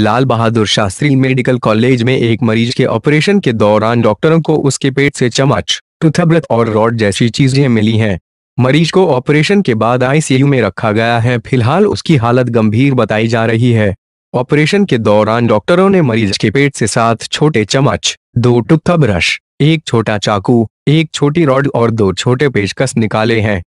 लाल Bahadur Shastri medical college में एक मरीज के ऑपरेशन के दौरान डॉक्टरों को उसके पेट से चमच टूथब्रत और रॉड जैसी चीजें मिली हैं मरीज को ऑपरेशन के बाद आईसीयू में रखा गया है फिलहाल उसकी हालत गंभीर बताई जा रही है ऑपरेशन के दौरान डॉक्टरों ने मरीज के पेट से सात छोटे चमच दो टूथब्रश एक छोटा चाकू एक छोटी रॉड और दो छोटे पेचकस निकाले हैं